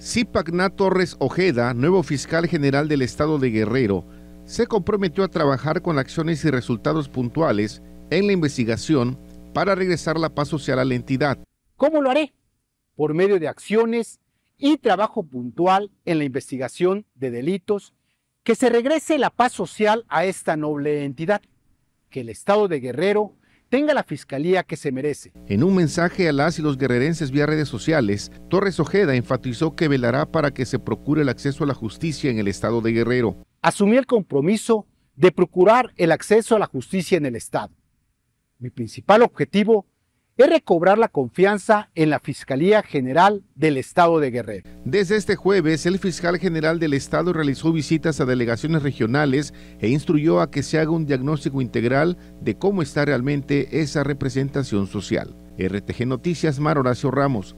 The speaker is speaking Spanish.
Cipacna Torres Ojeda, nuevo fiscal general del estado de Guerrero, se comprometió a trabajar con acciones y resultados puntuales en la investigación para regresar la paz social a la entidad. ¿Cómo lo haré? Por medio de acciones y trabajo puntual en la investigación de delitos, que se regrese la paz social a esta noble entidad, que el Estado de Guerrero tenga la fiscalía que se merece. En un mensaje a las y los guerrerenses vía redes sociales, Torres Ojeda enfatizó que velará para que se procure el acceso a la justicia en el estado de Guerrero. Asumí el compromiso de procurar el acceso a la justicia en el estado. Mi principal objetivo es recobrar la confianza en la Fiscalía General del Estado de Guerrero. Desde este jueves, el fiscal general del Estado realizó visitas a delegaciones regionales e instruyó a que se haga un diagnóstico integral de cómo está realmente esa representación social. RTG Noticias, Mar Horacio Ramos.